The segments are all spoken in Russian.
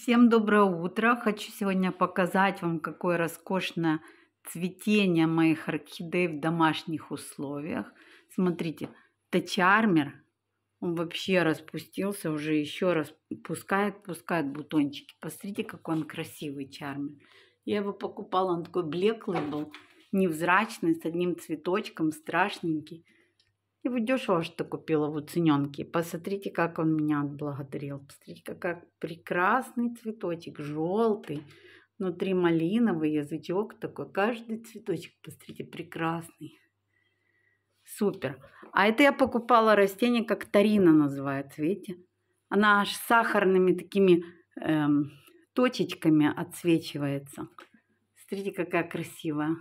Всем доброе утро! Хочу сегодня показать вам, какое роскошное цветение моих орхидей в домашних условиях. Смотрите, это чармер, он вообще распустился, уже еще раз пускает, пускает бутончики. Посмотрите, какой он красивый чармер. Я его покупала, он такой блеклый был, невзрачный, с одним цветочком, страшненький. И вы дешево что купила в уцененке. Посмотрите, как он меня отблагодарил. Посмотрите, как прекрасный цветочек, желтый. Внутри малиновый язычок такой. Каждый цветочек, посмотрите, прекрасный. Супер. А это я покупала растение, как тарина называется, видите? Она аж сахарными такими эм, точечками отсвечивается. Смотрите, какая красивая.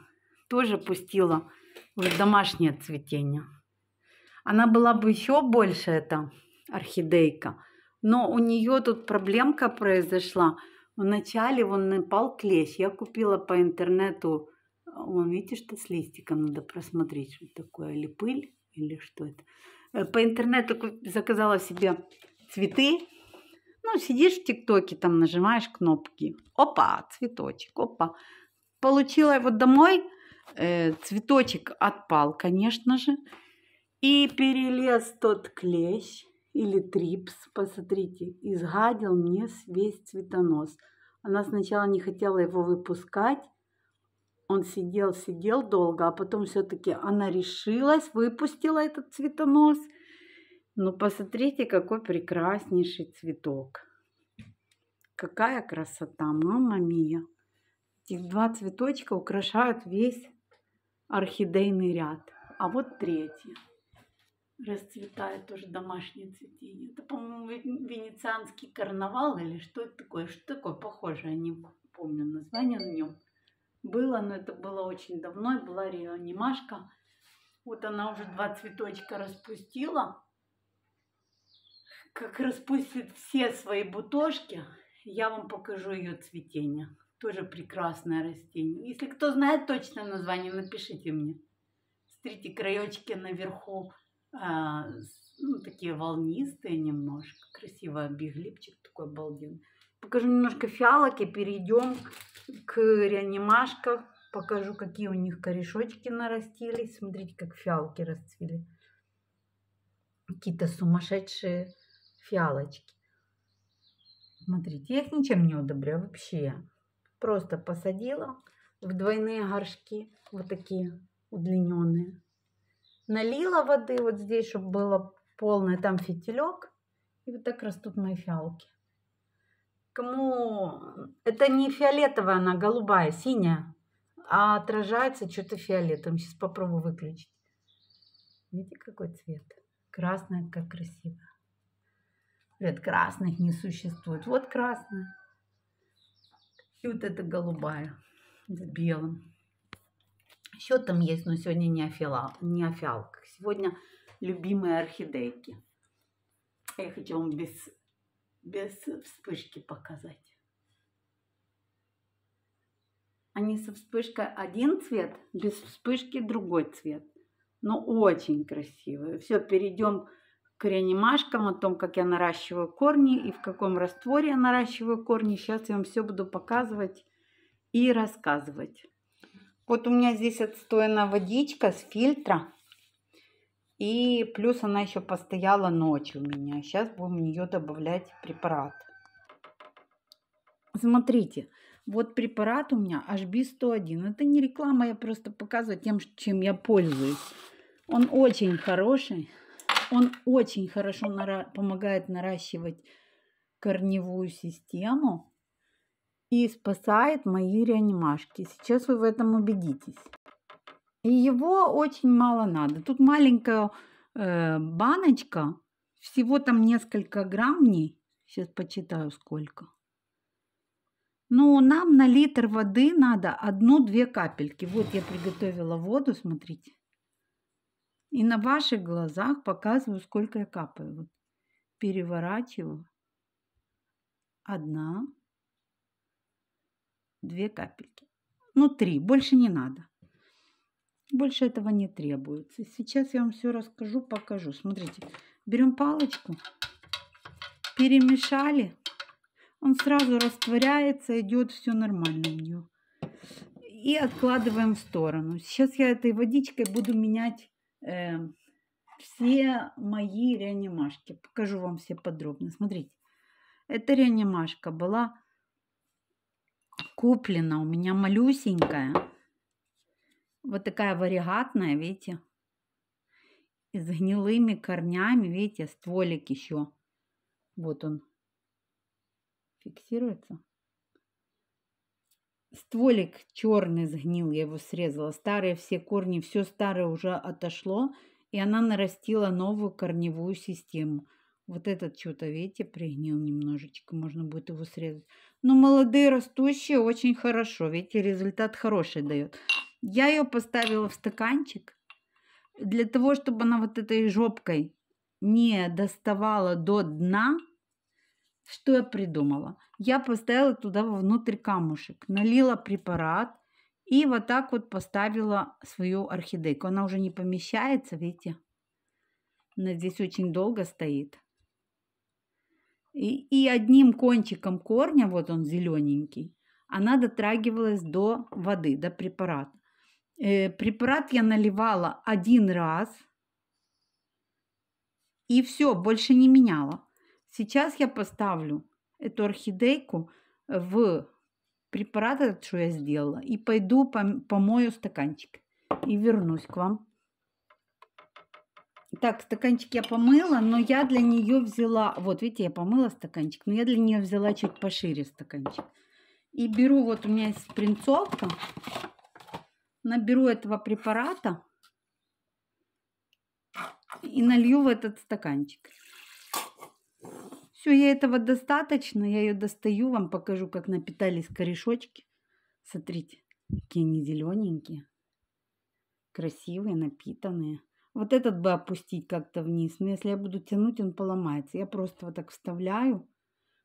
Тоже пустила уже домашнее цветение. Она была бы еще больше, эта орхидейка. Но у нее тут проблемка произошла. Вначале он напал клещ. Я купила по интернету, э, вон видите, что с листиком надо просмотреть, что такое, или пыль, или что это. Э, по интернету заказала себе цветы. Ну, сидишь в ТикТоке, там нажимаешь кнопки. Опа, цветочек, опа. Получила его домой, э, цветочек отпал, конечно же. И перелез тот клещ или трипс, посмотрите, изгадил мне весь цветонос. Она сначала не хотела его выпускать, он сидел, сидел долго, а потом все-таки она решилась, выпустила этот цветонос. Ну, посмотрите, какой прекраснейший цветок. Какая красота, мама мия. Эти два цветочка украшают весь орхидейный ряд. А вот третий расцветает тоже домашнее цветение. Это, по-моему, венецианский карнавал или что это такое? Что такое похоже? Я не помню название на нем. Было, но это было очень давно. И была реанимашка. Вот она уже два цветочка распустила. Как распустит все свои бутошки, я вам покажу ее цветение. Тоже прекрасное растение. Если кто знает точное название, напишите мне. Смотрите, краечки наверху а, ну, такие волнистые немножко. Красиво биглипчик такой балден. Покажу немножко фиалок и перейдем к реанимашкам. Покажу, какие у них корешочки нарастились. Смотрите, как фиалки расцвели. Какие-то сумасшедшие фиалочки. Смотрите, я их ничем не удобряю вообще. Просто посадила в двойные горшки, вот такие удлиненные налила воды вот здесь, чтобы было полное, там фитилек. И вот так растут мои фиалки. Кому... Это не фиолетовая она, голубая, синяя. А отражается что-то фиолетовым. Сейчас попробую выключить. Видите, какой цвет? Красная, как красиво. Говорят, красных не существует. Вот красная. И вот эта голубая с белым. Що там есть, но сегодня не, афіла, не о фиалках. Сегодня любимые орхидейки. Я хочу вам без, без вспышки показать. Они со вспышкой один цвет, без вспышки другой цвет. Но очень красивые. Все, перейдем к реанимашкам, о том, как я наращиваю корни и в каком растворе я наращиваю корни. Сейчас я вам все буду показывать и рассказывать. Вот у меня здесь отстояна водичка с фильтра. И плюс она еще постояла ночью у меня. Сейчас будем в нее добавлять препарат. Смотрите, вот препарат у меня HB101. Это не реклама, я просто показываю тем, чем я пользуюсь. Он очень хороший. Он очень хорошо помогает наращивать корневую систему и спасает мои реанимашки. Сейчас вы в этом убедитесь. И его очень мало надо. Тут маленькая э, баночка, всего там несколько грамм в ней. Сейчас почитаю сколько. Ну, нам на литр воды надо одну-две капельки. Вот я приготовила воду, смотрите. И на ваших глазах показываю, сколько я капаю. Вот переворачиваю. Одна две капельки. Ну, три, больше не надо. Больше этого не требуется. Сейчас я вам все расскажу, покажу. Смотрите, берем палочку, перемешали. Он сразу растворяется, идет все нормально у нее. И откладываем в сторону. Сейчас я этой водичкой буду менять э, все мои реанимашки. Покажу вам все подробно. Смотрите, эта реанимашка была куплена у меня малюсенькая. Вот такая варигатная, видите? И с гнилыми корнями, видите, стволик еще. Вот он. Фиксируется. Стволик черный сгнил, я его срезала. Старые все корни, все старое уже отошло. И она нарастила новую корневую систему. Вот этот что-то, видите, пригнил немножечко, можно будет его срезать. Но ну, молодые растущие очень хорошо, видите, результат хороший дает. Я ее поставила в стаканчик для того, чтобы она вот этой жопкой не доставала до дна. Что я придумала? Я поставила туда внутрь камушек, налила препарат и вот так вот поставила свою орхидейку. Она уже не помещается, видите? Она здесь очень долго стоит. И, и одним кончиком корня, вот он зелененький, она дотрагивалась до воды, до препарата. Э, препарат я наливала один раз, и все, больше не меняла. Сейчас я поставлю эту орхидейку в препарат, этот, что я сделала, и пойду помою стаканчик и вернусь к вам. Так, стаканчик я помыла, но я для нее взяла, вот видите, я помыла стаканчик, но я для нее взяла чуть пошире стаканчик. И беру, вот у меня есть принцовка, наберу этого препарата и налью в этот стаканчик. Все, я этого достаточно, я ее достаю, вам покажу, как напитались корешочки. Смотрите, какие они зелененькие, красивые, напитанные. Вот этот бы опустить как-то вниз. Но если я буду тянуть, он поломается. Я просто вот так вставляю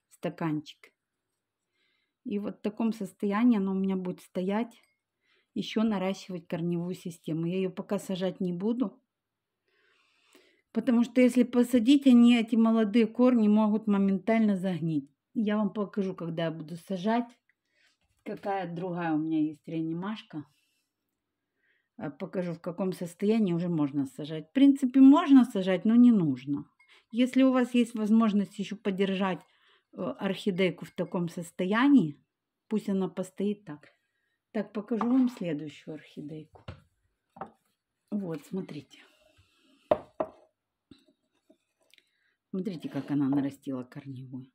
в стаканчик. И вот в таком состоянии оно у меня будет стоять. Еще наращивать корневую систему. Я ее пока сажать не буду. Потому что если посадить, они, эти молодые корни, могут моментально загнить. Я вам покажу, когда я буду сажать. Какая другая у меня есть реанимашка. Э, покажу, в каком состоянии уже можно сажать. В принципе, можно сажать, но не нужно. Если у вас есть возможность еще подержать э, орхидейку в таком состоянии, пусть она постоит так. Так, покажу вам следующую орхидейку. Вот, смотрите. Смотрите, как она нарастила корневую.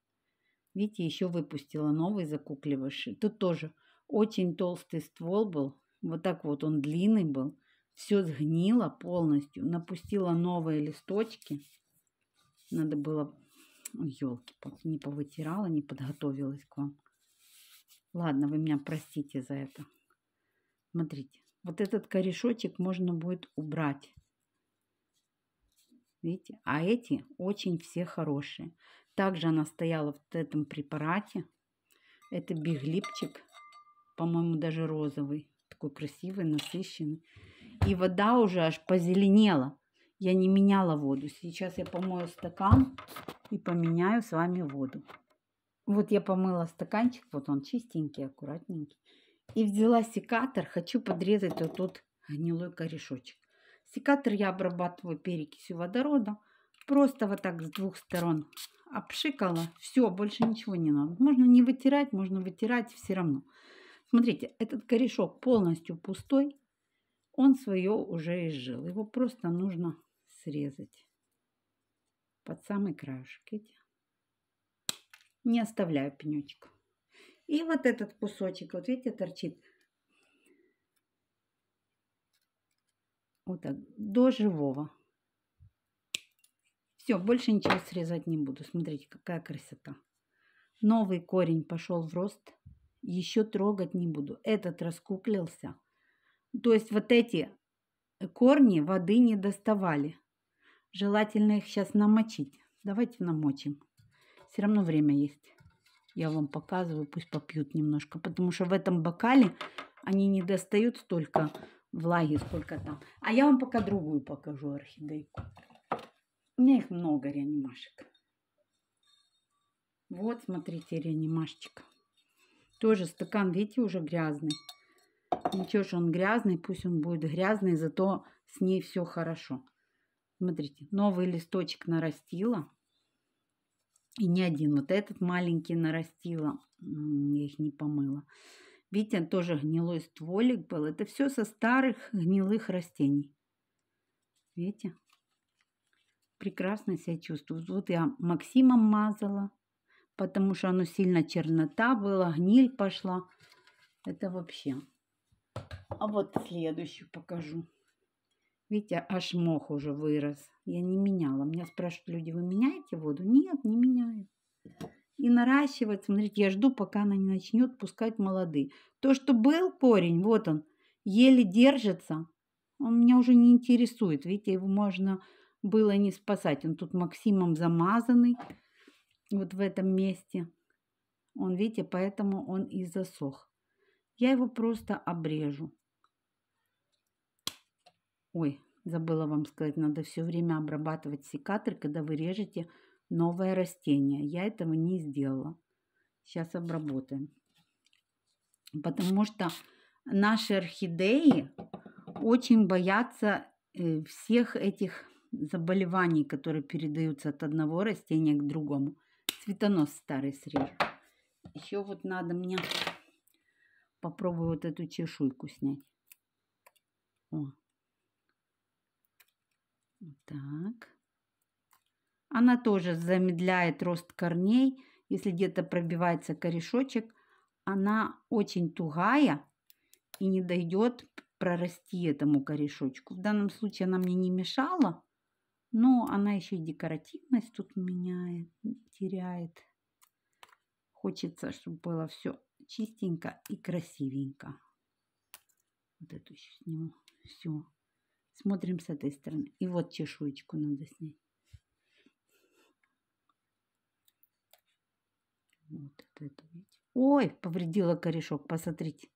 Видите, еще выпустила новый закукливавший. Тут тоже очень толстый ствол был. Вот так вот он длинный был. Все сгнило полностью. Напустила новые листочки. Надо было... Елки, не повытирала, не подготовилась к вам. Ладно, вы меня простите за это. Смотрите, вот этот корешочек можно будет убрать. Видите? А эти очень все хорошие. Также она стояла в этом препарате. Это беглипчик, по-моему, даже розовый такой красивый, насыщенный. И вода уже аж позеленела. Я не меняла воду. Сейчас я помою стакан и поменяю с вами воду. Вот я помыла стаканчик, вот он чистенький, аккуратненький. И взяла секатор, хочу подрезать вот тут гнилой корешочек. Секатор я обрабатываю перекисью водорода. Просто вот так с двух сторон обшикала. Все, больше ничего не надо. Можно не вытирать, можно вытирать все равно. Смотрите, этот корешок полностью пустой, он свое уже изжил. Его просто нужно срезать под самый краешек. Не оставляю пенечек. И вот этот кусочек, вот видите, торчит. Вот так, до живого. Все, больше ничего срезать не буду. Смотрите, какая красота. Новый корень пошел в рост еще трогать не буду. Этот раскуклился. То есть вот эти э, корни воды не доставали. Желательно их сейчас намочить. Давайте намочим. Все равно время есть. Я вам показываю, пусть попьют немножко. Потому что в этом бокале они не достают столько влаги, сколько там. А я вам пока другую покажу орхидейку. У меня их много реанимашек. Вот, смотрите, реанимашечка. Тоже стакан, видите, уже грязный. Ничего, что он грязный, пусть он будет грязный, зато с ней все хорошо. Смотрите, новый листочек нарастила. И не один. Вот этот маленький нарастила. Я их не помыла. Видите, тоже гнилой стволик был. Это все со старых гнилых растений. Видите? Прекрасно себя чувствую. Вот я Максимом мазала потому что оно сильно чернота было, гниль пошла. Это вообще. А вот следующую покажу. Видите, аж мох уже вырос. Я не меняла. Меня спрашивают люди, вы меняете воду? Нет, не меняю. И наращивать, смотрите, я жду, пока она не начнет пускать молодые. То, что был корень, вот он, еле держится, он меня уже не интересует. Видите, его можно было не спасать. Он тут Максимом замазанный вот в этом месте. Он, видите, поэтому он и засох. Я его просто обрежу. Ой, забыла вам сказать, надо все время обрабатывать секатор, когда вы режете новое растение. Я этого не сделала. Сейчас обработаем. Потому что наши орхидеи очень боятся э, всех этих заболеваний, которые передаются от одного растения к другому цветонос старый срежу. Еще вот надо мне попробую вот эту чешуйку снять. О. так. Она тоже замедляет рост корней. Если где-то пробивается корешочек, она очень тугая и не дойдет прорасти этому корешочку. В данном случае она мне не мешала. Но она еще и декоративность тут меняет, теряет. Хочется, чтобы было все чистенько и красивенько. Вот эту еще сниму. Все. Смотрим с этой стороны. И вот чешуечку надо снять. Вот это, это ведь. Ой, повредила корешок, посмотрите.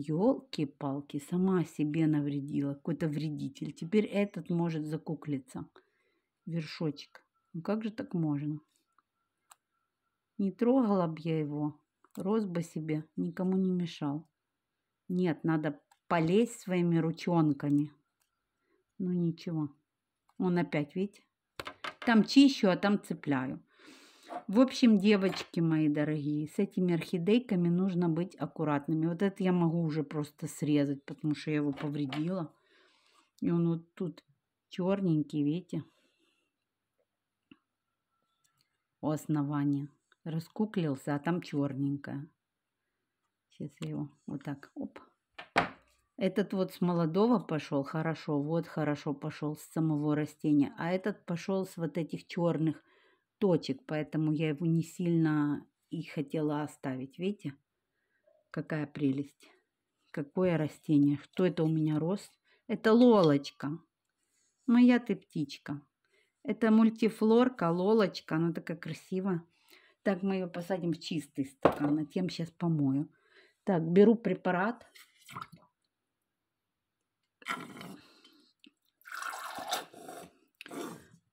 Ёлки, палки сама себе навредила. Какой-то вредитель. Теперь этот может закуклиться. Вершочек. Ну как же так можно? Не трогала бы я его. Рос бы себе, никому не мешал. Нет, надо полезть своими ручонками. Ну ничего. Он опять, видите? Там чищу, а там цепляю. В общем, девочки мои дорогие, с этими орхидейками нужно быть аккуратными. Вот это я могу уже просто срезать, потому что я его повредила. И он вот тут черненький, видите? У основания. Раскуклился, а там черненькая. Сейчас я его вот так, оп. Этот вот с молодого пошел хорошо, вот хорошо пошел с самого растения. А этот пошел с вот этих черных точек, поэтому я его не сильно и хотела оставить. Видите, какая прелесть. Какое растение. Что это у меня рос? Это лолочка. Моя ты птичка. Это мультифлорка, лолочка. Она такая красивая. Так, мы ее посадим в чистый стакан. А тем сейчас помою. Так, беру препарат.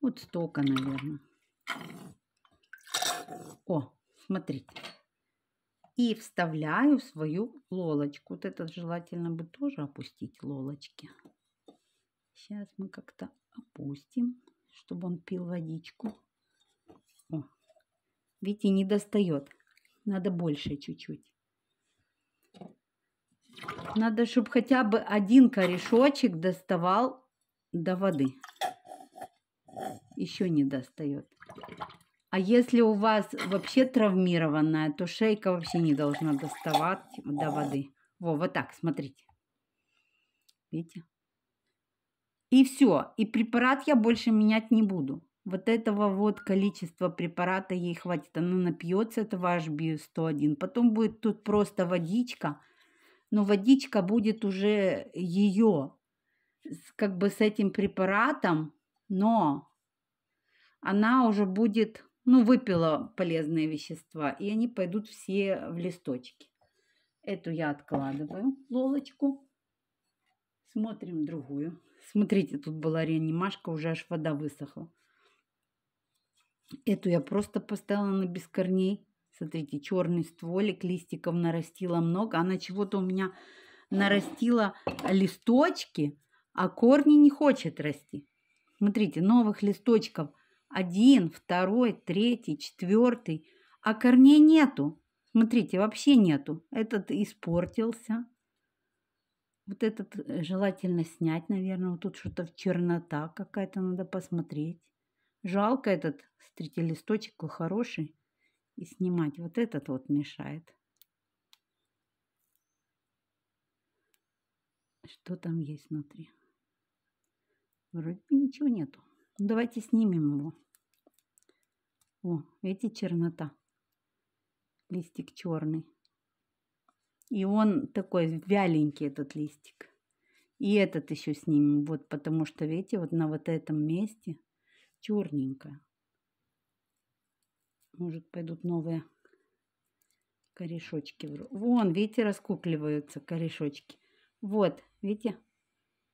Вот столько, наверное. О, смотрите. И вставляю свою лолочку. Вот этот желательно бы тоже опустить лолочки. Сейчас мы как-то опустим, чтобы он пил водичку. О, видите, не достает. Надо больше чуть-чуть. Надо, чтобы хотя бы один корешочек доставал до воды. Еще не достает. А если у вас вообще травмированная, то шейка вообще не должна доставать до воды. Во, вот так, смотрите. Видите? И все. И препарат я больше менять не буду. Вот этого вот количества препарата ей хватит. Она напьется этого HB101. Потом будет тут просто водичка. Но водичка будет уже ее. Как бы с этим препаратом. Но она уже будет ну, выпила полезные вещества, и они пойдут все в листочки. Эту я откладываю, лолочку. Смотрим другую. Смотрите, тут была реанимашка, уже аж вода высохла. Эту я просто поставила на без корней. Смотрите, черный стволик, листиков нарастила много. Она чего-то у меня нарастила листочки, а корни не хочет расти. Смотрите, новых листочков – один, второй, третий, четвертый. А корней нету. Смотрите, вообще нету. Этот испортился. Вот этот э, желательно снять, наверное. Вот тут что-то чернота какая-то, надо посмотреть. Жалко этот, смотрите, листочек хороший. И снимать вот этот вот мешает. Что там есть внутри? Вроде бы ничего нету. Ну, давайте снимем его. О, эти чернота. Листик черный. И он такой вяленький, этот листик. И этот еще снимем, вот, потому что, видите, вот на вот этом месте черненько. Может, пойдут новые корешочки. Вон, видите, раскукливаются корешочки. Вот, видите,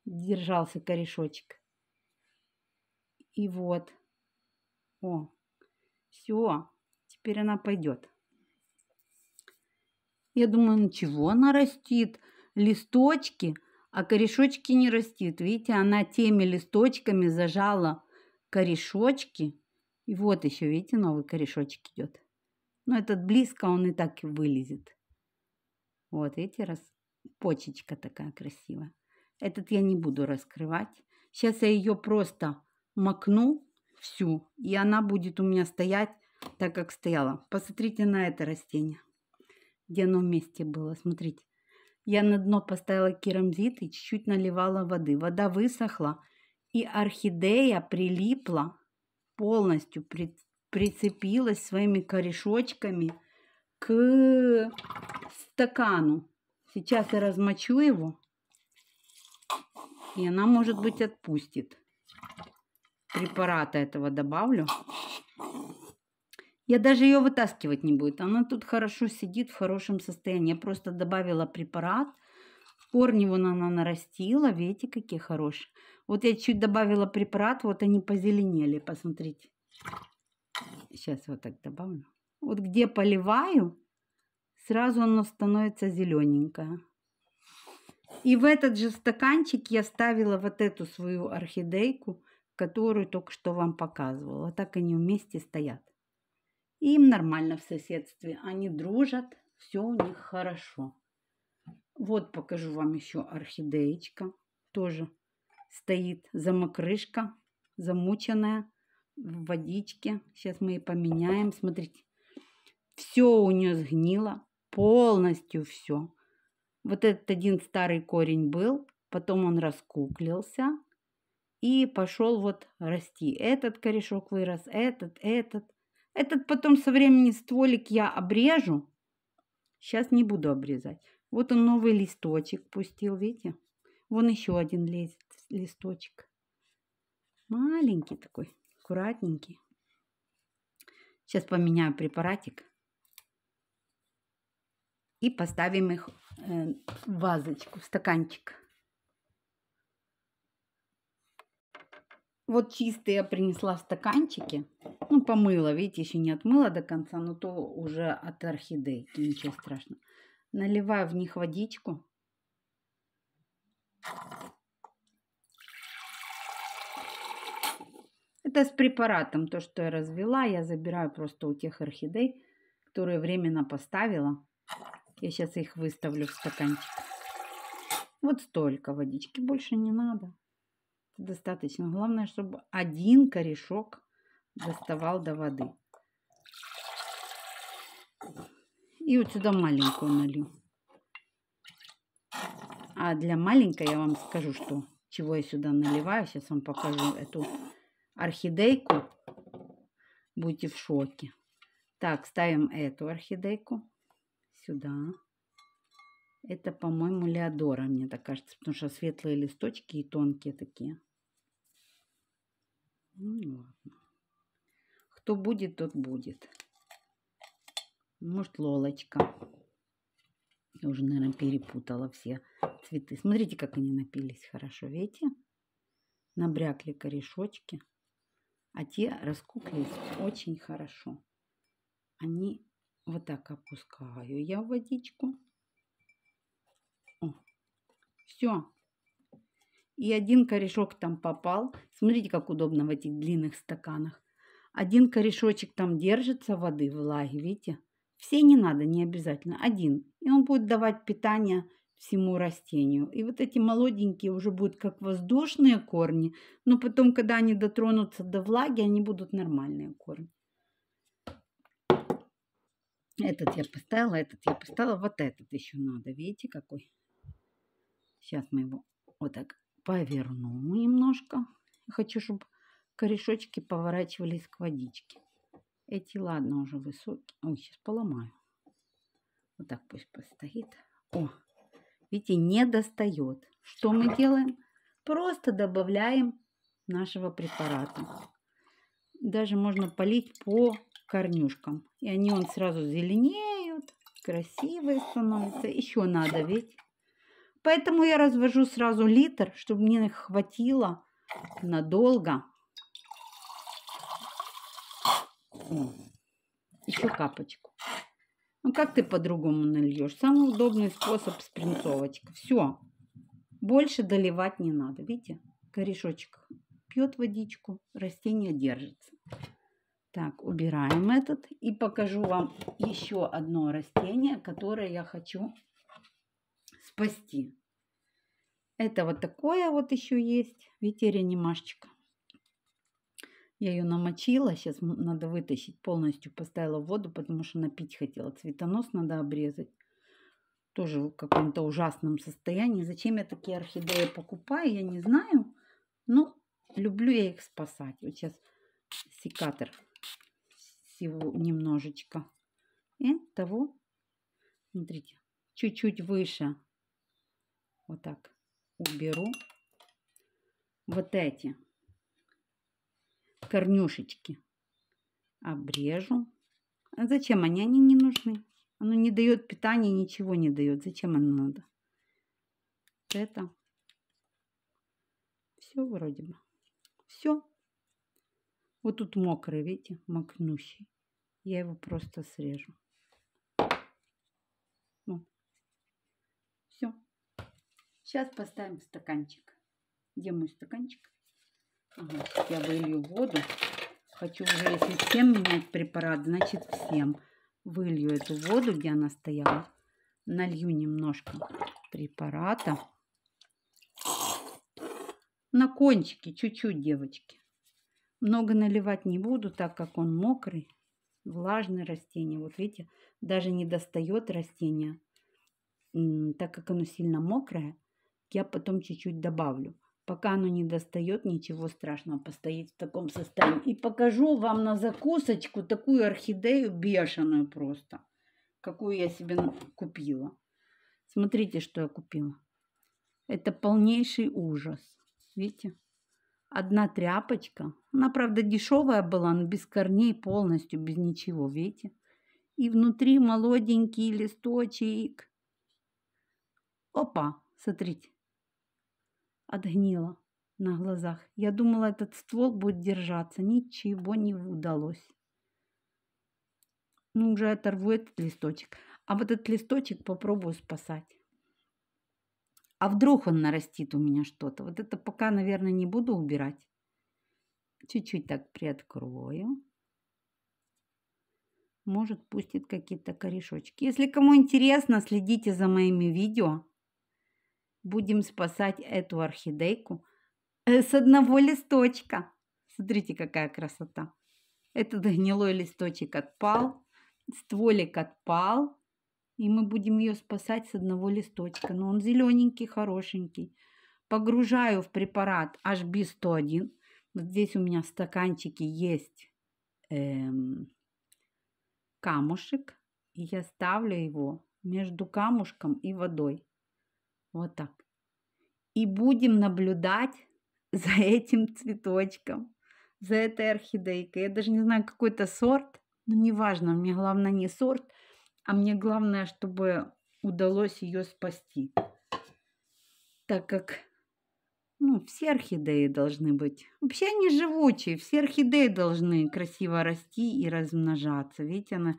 держался корешочек. И вот. О, все, теперь она пойдет. Я думаю, ну чего она растит? Листочки, а корешочки не растит. Видите, она теми листочками зажала корешочки. И вот еще, видите, новый корешочек идет. Но этот близко, он и так вылезет. Вот, видите, раз почечка такая красивая. Этот я не буду раскрывать. Сейчас я ее просто макну всю. И она будет у меня стоять так, как стояла. Посмотрите на это растение, где оно вместе было. Смотрите. Я на дно поставила керамзит и чуть-чуть наливала воды. Вода высохла, и орхидея прилипла полностью, при, прицепилась своими корешочками к стакану. Сейчас я размочу его, и она, может быть, отпустит препарата этого добавлю. Я даже ее вытаскивать не буду. Она тут хорошо сидит, в хорошем состоянии. Я просто добавила препарат. Корни вон она нарастила. Видите, какие хорошие. Вот я чуть добавила препарат, вот они позеленели. Посмотрите. Сейчас вот так добавлю. Вот где поливаю, сразу оно становится зелененькое. И в этот же стаканчик я ставила вот эту свою орхидейку которую только что вам показывала. Так они вместе стоят. Им нормально в соседстве. Они дружат, все у них хорошо. Вот покажу вам еще орхидеечка. Тоже стоит замокрышка, замученная в водичке. Сейчас мы ее поменяем. Смотрите, все у нее сгнило, полностью все. Вот этот один старый корень был, потом он раскуклился, и пошел вот расти. Этот корешок вырос, этот, этот. Этот потом со временем стволик я обрежу. Сейчас не буду обрезать. Вот он новый листочек пустил, видите? Вон еще один лезет, листочек. Маленький такой, аккуратненький. Сейчас поменяю препаратик. И поставим их э, в вазочку, в стаканчик. Вот чистые я принесла стаканчики. Ну, помыла, видите, еще не отмыла до конца, но то уже от орхидейки, ничего страшного. Наливаю в них водичку. Это с препаратом, то, что я развела, я забираю просто у тех орхидей, которые временно поставила. Я сейчас их выставлю в стаканчик. Вот столько водички, больше не надо достаточно. Главное, чтобы один корешок доставал до воды. И вот сюда маленькую налью. А для маленькой я вам скажу, что чего я сюда наливаю. Сейчас вам покажу эту орхидейку. будьте в шоке. Так, ставим эту орхидейку сюда. Это, по-моему, Леодора, мне так кажется, потому что светлые листочки и тонкие такие. Ну, ладно. Кто будет, тот будет. Может, Лолочка. Я уже, наверное, перепутала все цветы. Смотрите, как они напились хорошо, видите? Набрякли корешочки. А те раскуклились очень хорошо. Они вот так опускаю я в водичку. Все. И один корешок там попал. Смотрите, как удобно в этих длинных стаканах. Один корешочек там держится воды, влаги, видите? Все не надо, не обязательно. Один. И он будет давать питание всему растению. И вот эти молоденькие уже будут как воздушные корни, но потом, когда они дотронутся до влаги, они будут нормальные корни. Этот я поставила, этот я поставила, вот этот еще надо. Видите, какой? Сейчас мы его вот так поверну немножко. Хочу, чтобы корешочки поворачивались к водичке. Эти, ладно, уже высокие. Ой, сейчас поломаю. Вот так пусть постоит. О, видите, не достает. Что мы делаем? Просто добавляем нашего препарата. Даже можно полить по корнюшкам. И они он сразу зеленеют, красивые становятся. Еще надо ведь Поэтому я развожу сразу литр, чтобы мне их хватило надолго. еще капочку. Ну как ты по-другому нальешь? Самый удобный способ спринцовочка. Все. Больше доливать не надо. Видите, корешочек пьет водичку, растение держится. Так, убираем этот и покажу вам еще одно растение, которое я хочу спасти. Это вот такое вот еще есть. Видите, реанимашечка. Я ее намочила, сейчас надо вытащить полностью. Поставила в воду, потому что напить хотела. Цветонос надо обрезать. Тоже в каком-то ужасном состоянии. Зачем я такие орхидеи покупаю, я не знаю. Но ну, люблю я их спасать. Вот сейчас секатор всего немножечко. И того, смотрите, чуть-чуть выше вот так уберу вот эти корнюшечки обрежу. А зачем они? Они не нужны. Оно не дает питания, ничего не дает. Зачем оно надо? это. Все вроде бы. Все. Вот тут мокрый, видите, мокнущий. Я его просто срежу. Сейчас поставим стаканчик. Где мой стаканчик? Ага, я вылью воду. Хочу уже, если всем менять препарат, значит всем. Вылью эту воду, где она стояла. Налью немножко препарата. На кончике, чуть-чуть, девочки. Много наливать не буду, так как он мокрый, влажный растение. Вот видите, даже не достает растение, так как оно сильно мокрое. Я потом чуть-чуть добавлю. Пока оно не достает, ничего страшного постоит в таком состоянии. И покажу вам на закусочку такую орхидею бешеную просто, какую я себе купила. Смотрите, что я купила. Это полнейший ужас. Видите? Одна тряпочка. Она, правда, дешевая была, но без корней полностью, без ничего. Видите? И внутри молоденький листочек. Опа! Смотрите отгнила на глазах. Я думала, этот ствол будет держаться. Ничего не удалось. Ну, уже оторву этот листочек. А вот этот листочек попробую спасать. А вдруг он нарастит у меня что-то? Вот это пока, наверное, не буду убирать. Чуть-чуть так приоткрою. Может, пустит какие-то корешочки. Если кому интересно, следите за моими видео будем спасать эту орхидейку э, с одного листочка. Смотрите, какая красота. Этот гнилой листочек отпал, стволик отпал, и мы будем ее спасать с одного листочка. Но он зелененький, хорошенький. Погружаю в препарат HB101. Вот здесь у меня в стаканчике есть эм, камушек. И я ставлю его между камушком и водой. Вот так. И будем наблюдать за этим цветочком, за этой орхидейкой. Я даже не знаю, какой это сорт, но неважно, мне главное не сорт, а мне главное, чтобы удалось ее спасти. Так как ну, все орхидеи должны быть. Вообще они живучие, все орхидеи должны красиво расти и размножаться. Видите, она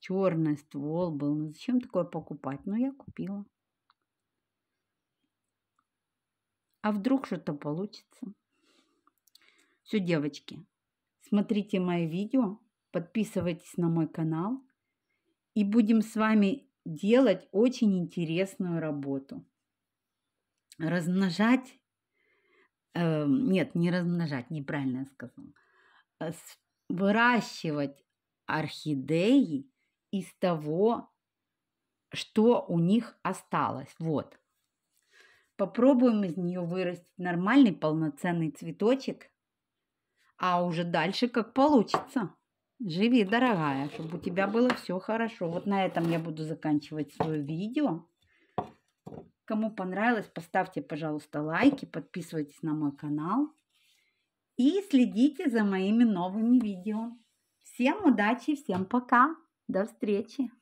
черный ствол был. Ну, зачем такое покупать? Ну, я купила. А вдруг что-то получится? Все, девочки, смотрите мои видео, подписывайтесь на мой канал и будем с вами делать очень интересную работу. Размножать, э, нет, не размножать, неправильно я сказала, а выращивать орхидеи из того, что у них осталось. Вот. Попробуем из нее вырастить нормальный полноценный цветочек. А уже дальше как получится. Живи, дорогая, чтобы у тебя было все хорошо. Вот на этом я буду заканчивать свое видео. Кому понравилось, поставьте, пожалуйста, лайки, подписывайтесь на мой канал и следите за моими новыми видео. Всем удачи, всем пока, до встречи!